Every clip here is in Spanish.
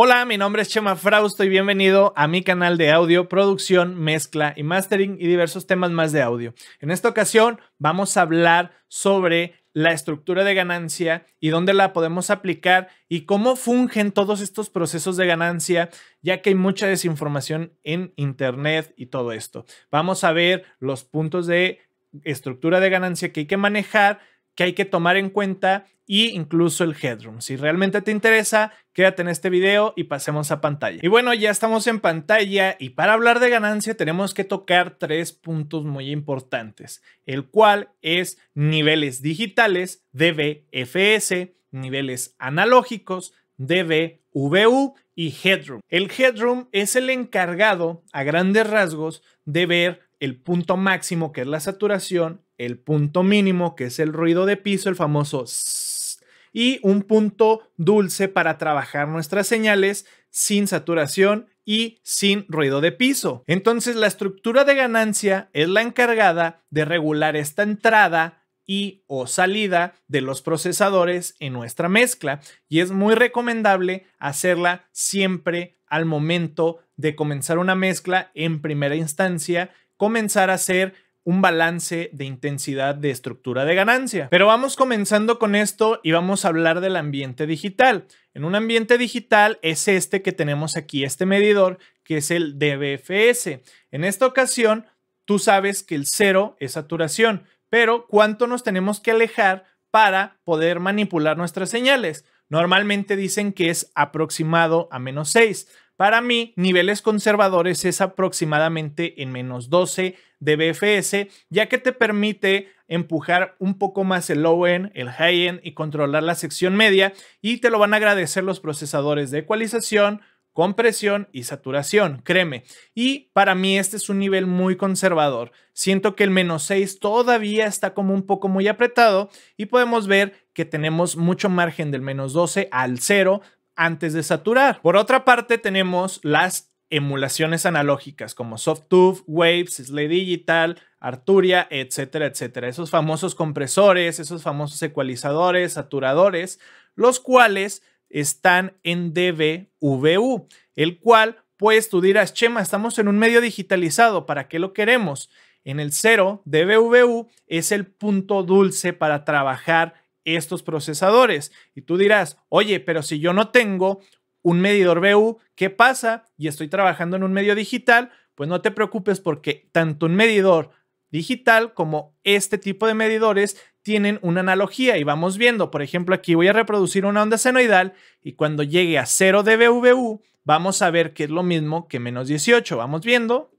Hola, mi nombre es Chema Frausto y bienvenido a mi canal de audio, producción, mezcla y mastering y diversos temas más de audio. En esta ocasión vamos a hablar sobre la estructura de ganancia y dónde la podemos aplicar y cómo fungen todos estos procesos de ganancia, ya que hay mucha desinformación en Internet y todo esto. Vamos a ver los puntos de estructura de ganancia que hay que manejar que hay que tomar en cuenta e incluso el headroom. Si realmente te interesa, quédate en este video y pasemos a pantalla. Y bueno, ya estamos en pantalla y para hablar de ganancia tenemos que tocar tres puntos muy importantes, el cual es niveles digitales, DBFS, niveles analógicos, DBVU y headroom. El headroom es el encargado a grandes rasgos de ver el punto máximo que es la saturación el punto mínimo, que es el ruido de piso, el famoso sss, y un punto dulce para trabajar nuestras señales sin saturación y sin ruido de piso. Entonces la estructura de ganancia es la encargada de regular esta entrada y o salida de los procesadores en nuestra mezcla y es muy recomendable hacerla siempre al momento de comenzar una mezcla en primera instancia, comenzar a hacer un balance de intensidad de estructura de ganancia. Pero vamos comenzando con esto y vamos a hablar del ambiente digital. En un ambiente digital es este que tenemos aquí, este medidor, que es el DBFS. En esta ocasión, tú sabes que el cero es saturación, pero ¿cuánto nos tenemos que alejar para poder manipular nuestras señales? Normalmente dicen que es aproximado a menos 6. Para mí, niveles conservadores es aproximadamente en menos 12 de BFS, ya que te permite empujar un poco más el low-end, el high-end y controlar la sección media y te lo van a agradecer los procesadores de ecualización, compresión y saturación, créeme. Y para mí este es un nivel muy conservador. Siento que el menos 6 todavía está como un poco muy apretado y podemos ver que tenemos mucho margen del menos 12 al 0 antes de saturar. Por otra parte, tenemos las emulaciones analógicas como Softube, Waves, Slay Digital, Arturia, etcétera, etcétera. Esos famosos compresores, esos famosos ecualizadores, saturadores, los cuales están en DBVU, el cual pues tú dirás, Chema, estamos en un medio digitalizado, ¿para qué lo queremos? En el cero, DBVU es el punto dulce para trabajar estos procesadores. Y tú dirás, oye, pero si yo no tengo un medidor BU, ¿qué pasa? Y estoy trabajando en un medio digital, pues no te preocupes porque tanto un medidor digital como este tipo de medidores tienen una analogía y vamos viendo, por ejemplo, aquí voy a reproducir una onda senoidal y cuando llegue a 0 de vamos a ver que es lo mismo que menos 18. Vamos viendo,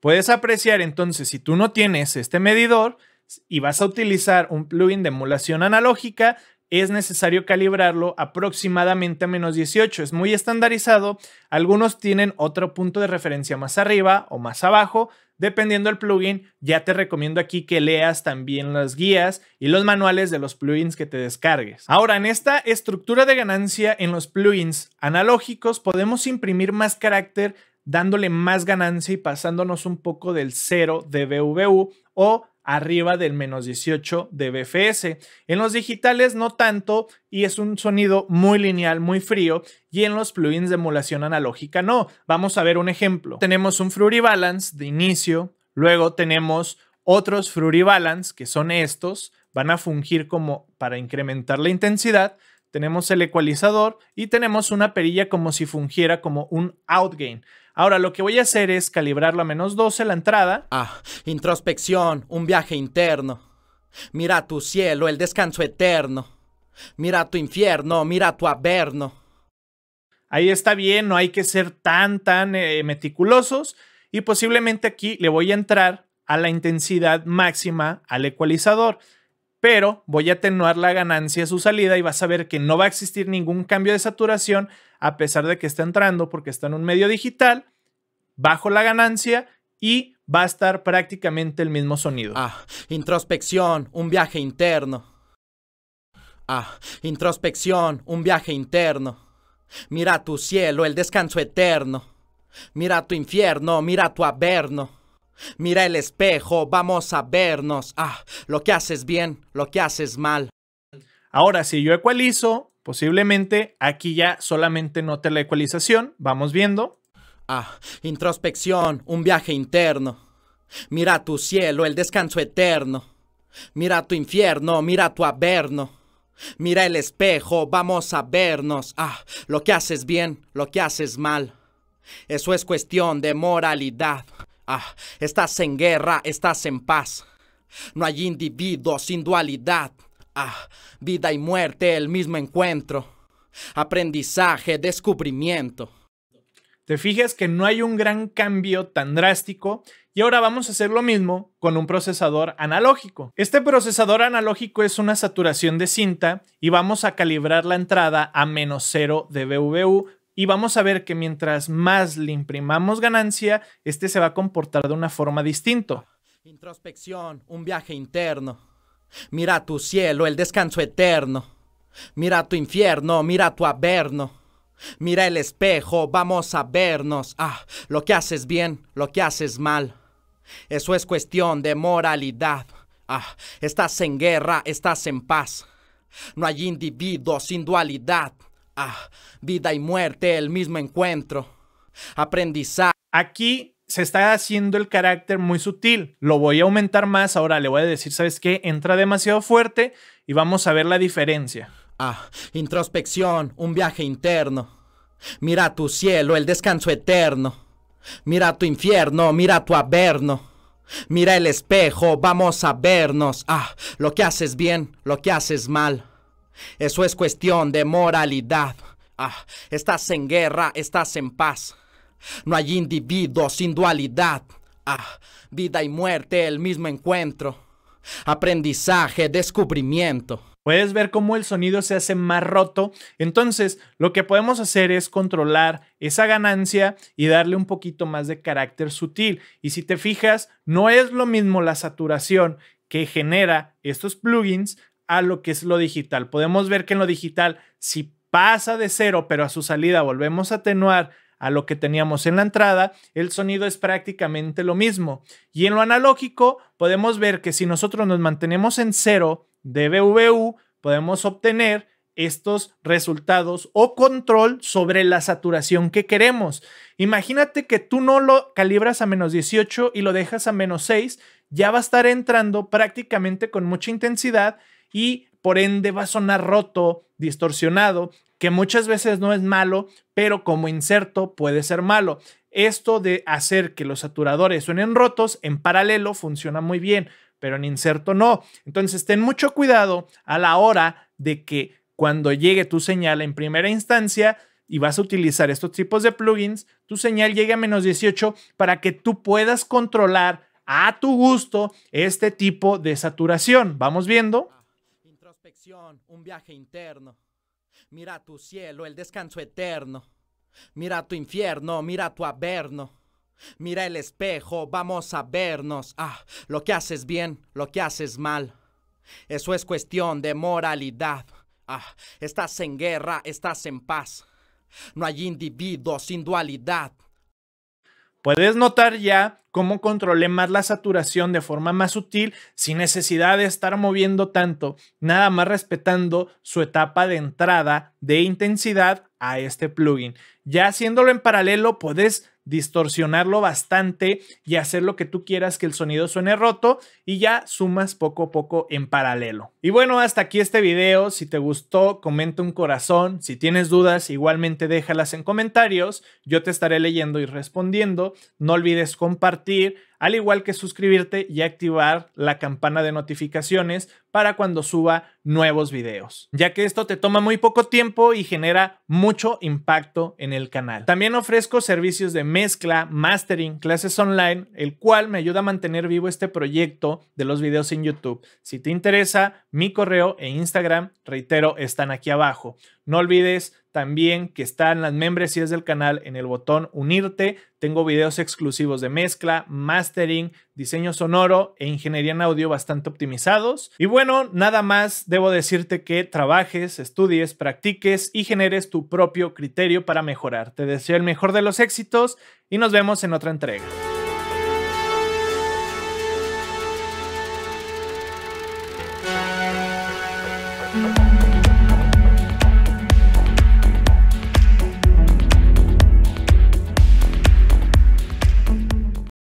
Puedes apreciar entonces si tú no tienes este medidor y vas a utilizar un plugin de emulación analógica, es necesario calibrarlo aproximadamente a menos 18. Es muy estandarizado. Algunos tienen otro punto de referencia más arriba o más abajo. Dependiendo del plugin, ya te recomiendo aquí que leas también las guías y los manuales de los plugins que te descargues. Ahora, en esta estructura de ganancia en los plugins analógicos podemos imprimir más carácter dándole más ganancia y pasándonos un poco del 0 de BVU o arriba del menos 18 de BFS. En los digitales no tanto y es un sonido muy lineal, muy frío y en los plugins de emulación analógica no. Vamos a ver un ejemplo. Tenemos un Fruity Balance de inicio, luego tenemos otros Fruity Balance que son estos, van a fungir como para incrementar la intensidad tenemos el ecualizador y tenemos una perilla como si fungiera como un outgain. Ahora lo que voy a hacer es calibrarlo a menos 12 la entrada. Ah, introspección, un viaje interno. Mira tu cielo, el descanso eterno. Mira tu infierno, mira tu averno. Ahí está bien, no hay que ser tan, tan eh, meticulosos. Y posiblemente aquí le voy a entrar a la intensidad máxima al ecualizador pero voy a atenuar la ganancia de su salida y vas a ver que no va a existir ningún cambio de saturación a pesar de que está entrando porque está en un medio digital, bajo la ganancia y va a estar prácticamente el mismo sonido. Ah, introspección, un viaje interno. Ah, introspección, un viaje interno. Mira tu cielo, el descanso eterno. Mira tu infierno, mira tu averno. Mira el espejo, vamos a vernos. Ah, lo que haces bien, lo que haces mal. Ahora, si yo ecualizo, posiblemente aquí ya solamente note la ecualización. Vamos viendo. Ah, introspección, un viaje interno. Mira tu cielo, el descanso eterno. Mira tu infierno, mira tu averno. Mira el espejo, vamos a vernos. Ah, lo que haces bien, lo que haces mal. Eso es cuestión de moralidad. Ah, estás en guerra, estás en paz. No hay individuo sin dualidad. Ah, vida y muerte, el mismo encuentro. Aprendizaje, descubrimiento. Te fijas que no hay un gran cambio tan drástico y ahora vamos a hacer lo mismo con un procesador analógico. Este procesador analógico es una saturación de cinta y vamos a calibrar la entrada a menos cero de BVU y vamos a ver que mientras más le imprimamos ganancia, este se va a comportar de una forma distinta. Introspección, un viaje interno. Mira tu cielo, el descanso eterno. Mira tu infierno, mira tu averno. Mira el espejo, vamos a vernos. Ah, lo que haces bien, lo que haces mal. Eso es cuestión de moralidad. Ah, estás en guerra, estás en paz. No hay individuo sin dualidad. Ah, vida y muerte, el mismo encuentro. Aprendizaje. Aquí se está haciendo el carácter muy sutil. Lo voy a aumentar más. Ahora le voy a decir, ¿sabes qué? Entra demasiado fuerte y vamos a ver la diferencia. Ah, introspección, un viaje interno. Mira tu cielo, el descanso eterno. Mira tu infierno, mira tu averno. Mira el espejo, vamos a vernos. Ah, lo que haces bien, lo que haces mal. Eso es cuestión de moralidad. Ah, estás en guerra, estás en paz. No hay individuos sin dualidad. Ah, vida y muerte, el mismo encuentro. Aprendizaje, descubrimiento. Puedes ver cómo el sonido se hace más roto. Entonces, lo que podemos hacer es controlar esa ganancia y darle un poquito más de carácter sutil. Y si te fijas, no es lo mismo la saturación que genera estos plugins a lo que es lo digital. Podemos ver que en lo digital, si pasa de cero, pero a su salida volvemos a atenuar a lo que teníamos en la entrada, el sonido es prácticamente lo mismo. Y en lo analógico, podemos ver que si nosotros nos mantenemos en cero de podemos obtener estos resultados o control sobre la saturación que queremos. Imagínate que tú no lo calibras a menos 18 y lo dejas a menos 6, ya va a estar entrando prácticamente con mucha intensidad y por ende va a sonar roto, distorsionado, que muchas veces no es malo, pero como inserto puede ser malo. Esto de hacer que los saturadores suenen rotos en paralelo funciona muy bien, pero en inserto no. Entonces ten mucho cuidado a la hora de que cuando llegue tu señal en primera instancia y vas a utilizar estos tipos de plugins, tu señal llegue a menos 18 para que tú puedas controlar a tu gusto este tipo de saturación. Vamos viendo un viaje interno. Mira tu cielo, el descanso eterno. Mira tu infierno, mira tu averno. Mira el espejo, vamos a vernos. Ah, lo que haces bien, lo que haces mal. Eso es cuestión de moralidad. Ah, estás en guerra, estás en paz. No hay individuo sin dualidad. Puedes notar ya cómo controlé más la saturación de forma más sutil sin necesidad de estar moviendo tanto, nada más respetando su etapa de entrada de intensidad a este plugin. Ya haciéndolo en paralelo, puedes distorsionarlo bastante y hacer lo que tú quieras que el sonido suene roto y ya sumas poco a poco en paralelo. Y bueno, hasta aquí este video. Si te gustó, comenta un corazón. Si tienes dudas, igualmente déjalas en comentarios. Yo te estaré leyendo y respondiendo. No olvides compartir al igual que suscribirte y activar la campana de notificaciones para cuando suba nuevos videos, ya que esto te toma muy poco tiempo y genera mucho impacto en el canal. También ofrezco servicios de mezcla, mastering, clases online, el cual me ayuda a mantener vivo este proyecto de los videos en YouTube. Si te interesa, mi correo e Instagram, reitero, están aquí abajo. No olvides también que están las membresías del canal, en el botón unirte. Tengo videos exclusivos de mezcla, mastering, diseño sonoro e ingeniería en audio bastante optimizados. Y bueno, nada más debo decirte que trabajes, estudies, practiques y generes tu propio criterio para mejorar. Te deseo el mejor de los éxitos y nos vemos en otra entrega.